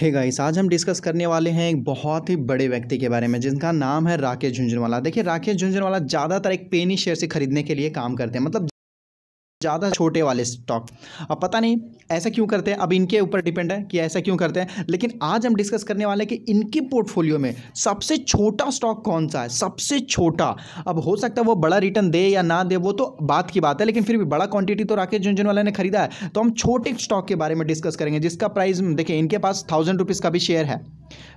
hey guys आज हम discuss करने वाले हैं एक बहुत ही बड़े व्यक्ति के बारे में जिनका नाम है राकेश झुंझुनवाला देखिए राकेश झुंझुनवाला ज़्यादातर एक पेनी शेयर से खरीदने के लिए काम करते हैं मतलब ज़्यादा छोटे वाले स्टॉक अब पता नहीं ऐसा क्यों करते हैं अब इनके ऊपर डिपेंड है कि ऐसा क्यों करते हैं लेकिन आज हम डिस्कस करने वाले हैं कि इनके पोर्टफोलियो में सबसे छोटा स्टॉक कौन सा है सबसे छोटा अब हो सकता है वो बड़ा रिटर्न दे या ना दे वो तो बात की बात है लेकिन फिर भी बड़ा क्वांटिटी तो राकेश झुंझुन वाले ने खरीदा है तो हम छोटे स्टॉक के बारे में डिस्कस करेंगे जिसका प्राइस देखिए इनके पास थाउजेंड रुपीज़ का भी शेयर है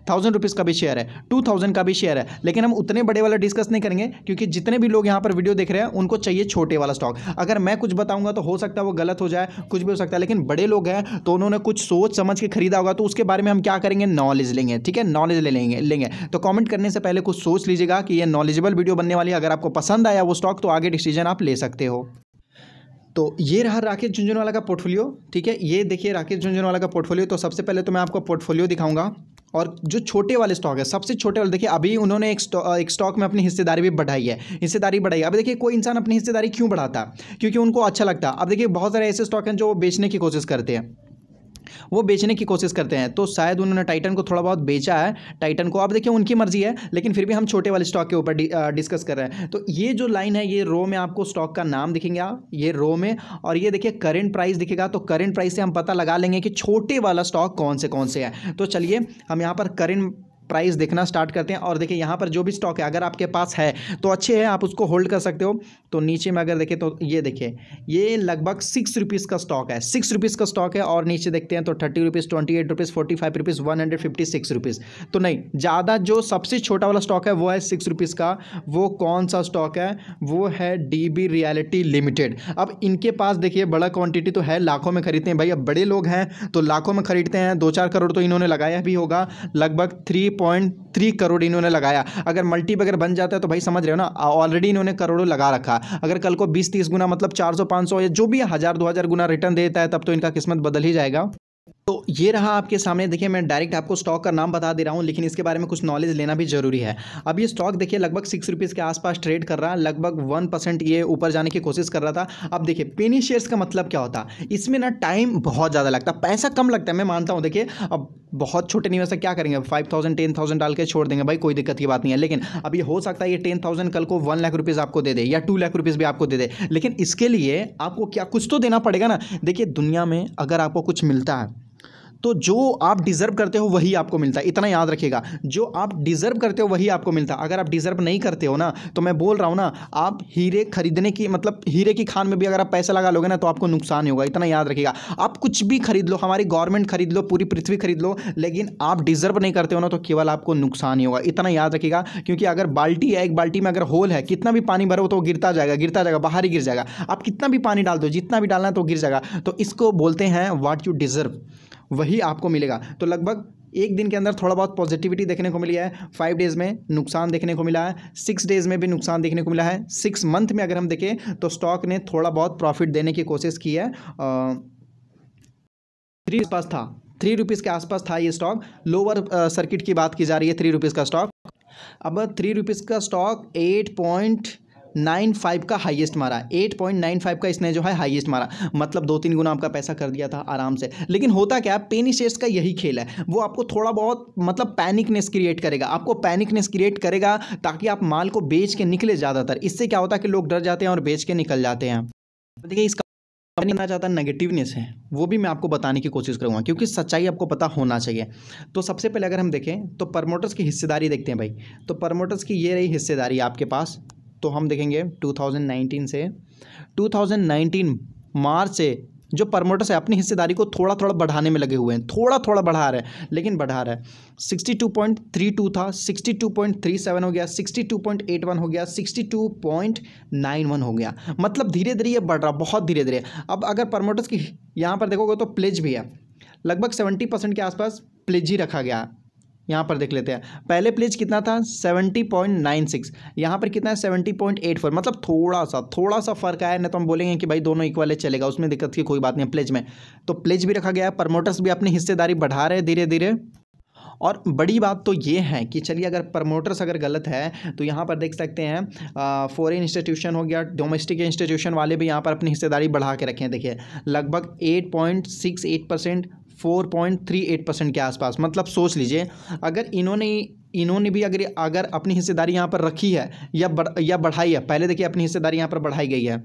थाउजेंड रुपीज़ का भी शेयर है टू थाउजेंड का भी शेयर है लेकिन हम उतने बड़े वाला डिस्कस नहीं करेंगे क्योंकि जितने भी लोग यहाँ पर वीडियो देख रहे हैं उनको चाहिए छोटे वाला स्टॉक अगर मैं कुछ बताऊंगा तो हो सकता है वो गलत हो जाए कुछ भी हो सकता है लेकिन बड़े लोग हैं तो उन्होंने कुछ सोच समझ के खरीदा होगा तो उसके बारे में हम क्या करेंगे नॉलेज लेंगे ठीक है नॉलेज ले लेंगे लेंगे तो कॉमेंट करने से पहले कुछ सोच लीजिएगा कि ये नॉलेजेबल वीडियो बनने वाली है अगर आपको पसंद आया वो स्टॉक तो आगे डिसीजन आप ले सकते हो तो ये रहा राकेश झुंझुनवाला का पोर्टफोलियो ठीक है ये देखिए राकेश झुंझुनवाला का पोर्टफोलियो तो सबसे पहले तो मैं आपको पोर्टफोलियो दिखाऊंगा और जो छोटे वाले स्टॉक है सबसे छोटे वाले देखिए अभी उन्होंने एक स्टॉक एक स्टॉक में अपनी हिस्सेदारी भी बढ़ाई है हिस्सेदारी बढ़ाई अभी देखिए कोई इंसान अपनी हिस्सेदारी क्यों बढ़ाता क्योंकि उनको अच्छा लगता अब देखिए बहुत सारे ऐसे स्टॉक हैं जो बेचने की कोशिश करते हैं वो बेचने की कोशिश करते हैं तो शायद उन्होंने टाइटन को थोड़ा बहुत बेचा है टाइटन को आप देखिए उनकी मर्जी है लेकिन फिर भी हम छोटे वाले स्टॉक के ऊपर डिस्कस कर रहे हैं तो ये जो लाइन है ये रो में आपको स्टॉक का नाम दिखेंगे आप ये रो में और ये देखिए करेंट प्राइस दिखेगा तो करेंट प्राइस से हम पता लगा लेंगे कि छोटे वाला स्टॉक कौन से कौन से है तो चलिए हम यहाँ पर करेंट प्राइस देखना स्टार्ट करते हैं और देखिए यहाँ पर जो भी स्टॉक है अगर आपके पास है तो अच्छे है आप उसको होल्ड कर सकते हो तो नीचे में अगर देखें तो ये देखिए ये लगभग सिक्स रुपीज़ का स्टॉक है सिक्स रुपीज़ का स्टॉक है और नीचे देखते हैं तो thirty rupees twenty eight rupees forty five rupees one hundred fifty six rupees तो नहीं ज़्यादा जो सबसे छोटा वाला स्टॉक है वो है सिक्स रुपीज़ का वो कौन सा स्टॉक है वो है डी बी रियलिटी लिमिटेड अब इनके पास देखिए बड़ा क्वान्टिटी तो है लाखों में खरीदते हैं भाई अब बड़े लोग हैं तो लाखों में खरीदते हैं दो चार करोड़ तो इन्होंने लगाया भी होगा लगभग थ्री 3.3 थ्री करोड़ इन्होंने लगाया अगर मल्टी अगर बन जाता है तो भाई समझ रहे हो ना ऑलरेडी इन्होंने करोड़ों लगा रखा अगर कल को बीस तीस गुना मतलब चार सौ सौ या जो भी हज़ार दो हज़ार गुना रिटर्न देता है तब तो इनका किस्मत बदल ही जाएगा तो ये रहा आपके सामने देखिए मैं डायरेक्ट आपको स्टॉक का नाम बता दे रहा हूँ लेकिन इसके बारे में कुछ नॉलेज लेना भी जरूरी है अब ये स्टॉक देखिए लगभग सिक्स रुपीज़ के आसपास ट्रेड कर रहा है लगभग वन परसेंट ये ऊपर जाने की कोशिश कर रहा था अब देखिए पेनी शेयर्स का मतलब क्या होता इसमें ना टाइम बहुत ज़्यादा लगता पैसा कम लगता है मैं मानता हूँ देखिए अब बहुत छोटे निवेशक क्या करेंगे फाइव थाउजेंड टेन थाउजेंड डाल के छोड़ देंगे भाई कोई दिक्कत की बात नहीं है लेकिन अब ये हो सकता है ये टेन थाउजेंड कल को वन लाख रुपीज़ आपको दे दे या टू लाख रुपीज़ भी आपको दे दे लेकिन इसके लिए आपको क्या कुछ तो देना पड़ेगा ना देखिए दुनिया में अगर आपको कुछ मिलता है तो जो आप डिज़र्व करते हो वही आपको मिलता है इतना याद रखिएगा जो आप डिज़र्व करते हो वही आपको मिलता है अगर आप डिज़र्व नहीं करते हो ना तो मैं बोल रहा हूँ ना आप हीरे खरीदने की मतलब हीरे की खान में भी अगर आप पैसा लगा लोगे ना तो आपको नुकसान होगा इतना याद रखिएगा आप कुछ भी खरीद लो हमारी गवर्नमेंट खरीद लो पूरी पृथ्वी खरीद लो लेकिन आप डिज़र्व नहीं करते हो ना तो केवल आपको नुकसान ही होगा इतना याद रखिएगा क्योंकि अगर बाल्टी है एक बाल्टी में अगर होल है कितना भी पानी भरो तो गिरता जाएगा गिरता जाएगा बाहर ही गिर जाएगा आप कितना भी पानी डाल दो जितना भी डालना है तो गिर जाएगा तो इसको बोलते हैं वाट यू डिज़र्व वही आपको मिलेगा तो लगभग एक दिन के अंदर थोड़ा बहुत पॉजिटिविटी देखने को मिली है फाइव डेज़ में नुकसान देखने को मिला है सिक्स डेज़ में भी नुकसान देखने को मिला है सिक्स मंथ में अगर हम देखें तो स्टॉक ने थोड़ा बहुत प्रॉफिट देने की कोशिश की है थ्री पास था थ्री रुपीज़ के आसपास था ये स्टॉक लोअर सर्किट की बात की जा रही है थ्री रुपीज़ का स्टॉक अब थ्री रुपीज़ का stock eight point nine five का हाईएस्ट मारा एट पॉइंट नाइन फाइव का इसने जो है हाईएस्ट मारा मतलब दो तीन गुना आपका पैसा कर दिया था आराम से लेकिन होता क्या पेनी शेयर्स का यही खेल है वो आपको थोड़ा बहुत मतलब पैनिकनेस क्रिएट करेगा आपको पैनिकनेस क्रिएट करेगा ताकि आप माल को बेच के निकले ज़्यादातर इससे क्या होता है कि लोग डर जाते हैं और बेच के निकल जाते हैं देखिए इसका कंपनी कहना चाहता है नेगेटिवनेस है वो भी मैं आपको बताने की कोशिश करूँगा क्योंकि सच्चाई आपको पता होना चाहिए तो सबसे पहले अगर हम देखें तो प्रमोटर्स की हिस्सेदारी देखते हैं भाई तो प्रमोटर्स की ये रही हिस्सेदारी आपके पास तो हम देखेंगे 2019 से 2019 मार्च से जो प्रमोटर्स है अपनी हिस्सेदारी को थोड़ा थोड़ा बढ़ाने में लगे हुए हैं थोड़ा थोड़ा बढ़ा रहे हैं लेकिन बढ़ा रहे हैं sixty two point three two था sixty two point three seven हो गया sixty two point eight one हो गया sixty two point nine one हो गया मतलब धीरे धीरे ये बढ़ रहा बहुत धीरे धीरे अब अगर प्रमोटर्स की यहाँ पर देखोगे तो प्लेज भी है लगभग सेवेंटी परसेंट के आसपास प्लेज ही रखा गया यहाँ पर देख लेते हैं पहले प्लेज कितना था 70.96 यहाँ पर कितना है 70.84 मतलब थोड़ा सा थोड़ा सा फर्क आया ना तो हम बोलेंगे कि भाई दोनों इक्वल है चलेगा उसमें दिक्कत की कोई बात नहीं प्लेज में तो प्लेज भी रखा गया है प्रमोटर्स भी अपनी हिस्सेदारी बढ़ा रहे धीरे धीरे और बड़ी बात तो ये है कि चलिए अगर प्रमोटर्स अगर गलत है तो यहाँ पर देख सकते हैं फॉरेन इंस्टीट्यूशन हो गया डोमेस्टिक इंस्टीट्यूशन वाले भी यहाँ पर अपनी हिस्सेदारी बढ़ा के रखे हैं देखिए लगभग eight point six eight percent four point three eight percent के आसपास मतलब सोच लीजिए अगर इन्होंने इन्होंने भी अगर अगर अपनी हिस्सेदारी यहाँ पर रखी है या बढ़, या बढ़ाई है पहले देखिए अपनी हिस्सेदारी यहाँ पर बढ़ाई गई है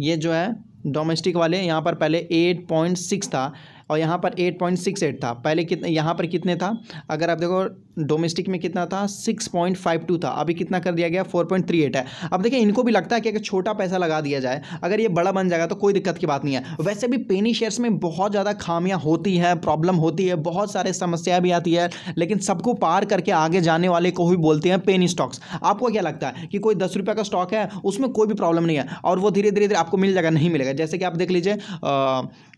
ये जो है डोमेस्टिक वाले यहाँ पर पहले एट पॉइंट सिक्स था और यहाँ पर एट पॉइंट सिक्स एट था पहले कितने यहाँ पर कितने था अगर आप देखो डोमेस्टिक में कितना था सिक्स पॉइंट फाइव टू था अभी कितना कर दिया गया फोर पॉइंट थ्री एट है अब देखिए इनको भी लगता है कि अगर छोटा पैसा लगा दिया जाए अगर ये बड़ा बन जाएगा तो कोई दिक्कत की बात नहीं है वैसे भी पेनी शेयर्स में बहुत ज़्यादा खामियाँ होती हैं प्रॉब्लम होती है बहुत सारे समस्याएँ भी आती है लेकिन सबको पार करके आगे जाने वाले को भी बोलते हैं पेनी स्टॉक्स आपको क्या लगता है कि कोई दस रुपये का स्टॉक है उसमें कोई भी प्रॉब्लम नहीं है और वो धीरे धीरे धीरे आपको मिल जाएगा नहीं मिलेगा जैसे कि आप देख लीजिए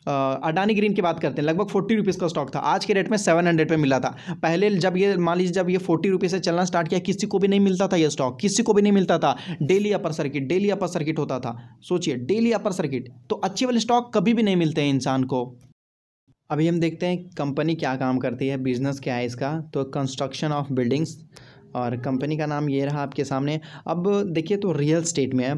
अडानी ग्रीन की बात करते हैं लगभग फोर्टी रुपीज़ का स्टॉक था आज के रेट में सेवन हंड्रेड पर मिला था पहले जब ये मान लीजिए जब ये फोर्टी रुपीज़ से चलना स्टार्ट किया किसी को भी नहीं मिलता था ये स्टॉक किसी को भी नहीं मिलता था daily upper circuit daily upper circuit होता था सोचिए डेली अपर सर्किट तो अच्छे वाले स्टॉक कभी भी नहीं मिलते हैं इंसान को अभी हम देखते हैं कंपनी क्या काम करती है बिजनेस क्या है इसका तो कंस्ट्रक्शन ऑफ बिल्डिंग्स और कंपनी का नाम ये रहा आपके सामने अब देखिए तो रियल स्टेट में है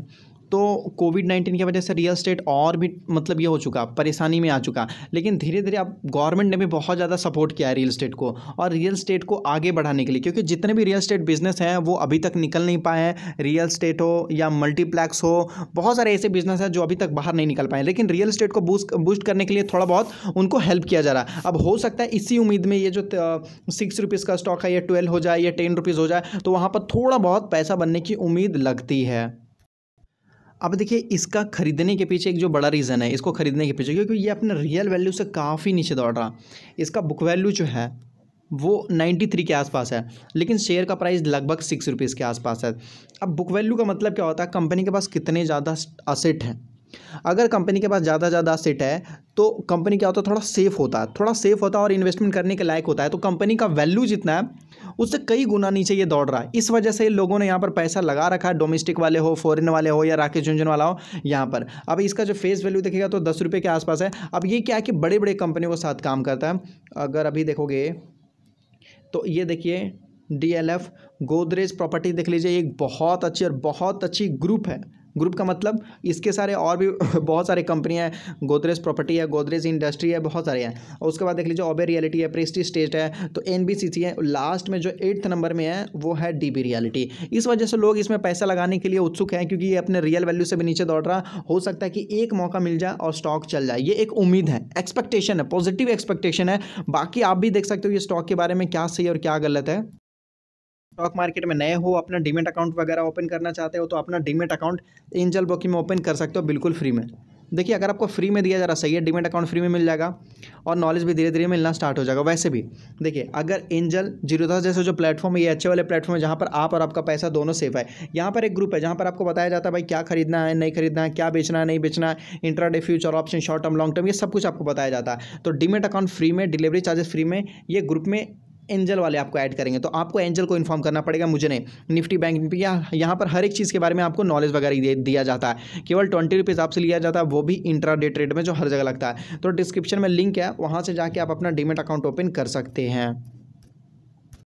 तो कोविड नाइन्टीन की वजह से रियल स्टेट और भी मतलब ये हो चुका परेशानी में आ चुका लेकिन धीरे धीरे अब गवर्नमेंट ने भी बहुत ज़्यादा सपोर्ट किया है रियल स्टेट को और रियल स्टेट को आगे बढ़ाने के लिए क्योंकि जितने भी रियल स्टेट बिजनेस हैं वो अभी तक निकल नहीं पाए हैं रियल स्टेट हो या मल्टीप्लैक्स हो बहुत सारे ऐसे बिजनेस हैं जो अभी तक बाहर नहीं निकल पाए लेकिन रियल स्टेट को बूस्ट बूस्ट करने के लिए थोड़ा बहुत उनको हेल्प किया जा रहा है अब हो सकता है इसी उम्मीद में ये जो सिक्स रुपीज़ का स्टॉक है या ट्वेल्व हो जाए या टेन रुपीज़ हो जाए तो वहाँ पर थोड़ा बहुत पैसा बनने की उम्मीद लगती है अब देखिए इसका खरीदने के पीछे एक जो बड़ा रीज़न है इसको खरीदने के पीछे क्योंकि ये अपने रियल वैल्यू से काफ़ी नीचे दौड़ रहा इसका बुक वैल्यू जो है वो 93 के आसपास है लेकिन शेयर का प्राइस लगभग सिक्स रुपीज़ के आसपास है अब बुक वैल्यू का मतलब क्या होता है कंपनी के पास कितने ज़्यादा असेट हैं अगर कंपनी के पास ज़्यादा ज़्यादा असेट है तो कंपनी क्या होता है थोड़ा सेफ होता है थोड़ा सेफ होता है और इन्वेस्टमेंट करने के लायक होता है तो कंपनी का वैल्यू जितना है उससे कई गुना नीचे ये दौड़ रहा है इस वजह से लोगों ने यहाँ पर पैसा लगा रखा है डोमेस्टिक वाले हो फॉरन वाले हो या राकेश झुंझुन वाला हो यहाँ पर अब इसका जो फेस वैल्यू देखेगा तो दस रुपये के आसपास है अब ये क्या है कि बड़े बड़े कंपनियों के साथ काम करता है अगर अभी देखोगे तो ये देखिए डी गोदरेज प्रॉपर्टी देख लीजिए एक बहुत अच्छी और बहुत अच्छी ग्रुप है ग्रुप का मतलब इसके सारे और भी बहुत सारे कंपनियाँ हैं गोदरेज प्रॉपर्टी है गोदरेज इंडस्ट्री है बहुत सारे हैं और उसके बाद देख लीजिए ओबे रियलिटी है प्रेस्टी स्टेट है तो एन है लास्ट में जो एट्थ नंबर में है वो है डी रियलिटी इस वजह से लोग इसमें पैसा लगाने के लिए उत्सुक हैं क्योंकि ये अपने रियल वैल्यू से भी नीचे दौड़ रहा हो सकता है कि एक मौका मिल जाए और स्टॉक चल जाए ये एक उम्मीद है एक्सपेक्टेशन है पॉजिटिव एक्सपेक्टेशन है बाकी आप भी देख सकते हो ये स्टॉक के बारे में क्या सही और क्या गलत है स्टॉक मार्केट में नए हो अपना डीमेट अकाउंट वगैरह ओपन करना चाहते हो तो अपना डीमेट अकाउंट एंजल बुकिंग में ओपन कर सकते हो बिल्कुल फ्री में देखिए अगर आपको फ्री में दिया जा रहा सही है डीमेट अकाउंट फ्री में मिल जाएगा और नॉलेज भी धीरे धीरे मिलना स्टार्ट हो जाएगा वैसे भी देखिए अगर एंजल जीरोदास जैसे जो प्लेटफॉर्म है ये अच्छे वाले प्लेटफॉर्म है जहाँ पर आप और आपका पैसा दोनों सेफ है यहाँ पर एक ग्रुप है जहाँ पर आपको बताया जाता है भाई क्या खरीदना है नहीं खरीदना है क्या बेचना है नहीं बेचना है intraday future option short term long term ये सब कुछ आपको बताया जाता है तो डीमेट अकाउंट फ्री में डिलीवरी चार्जेस फ्री में ये ग्रुप में एंजल वाले आपको ऐड करेंगे तो आपको एंजल को इन्फॉर्म करना पड़ेगा मुझे नहीं निफ्टी बैंक या यहाँ पर हर एक चीज़ के बारे में आपको नॉलेज वगैरह दिया जाता है केवल ट्वेंटी रुपीज़ आपसे लिया जाता है वो भी इंट्रा डे ट्रेड में जो हर जगह लगता है तो डिस्क्रिप्शन में लिंक है वहाँ से जाके आप अपना डीमेट अकाउंट ओपन कर सकते हैं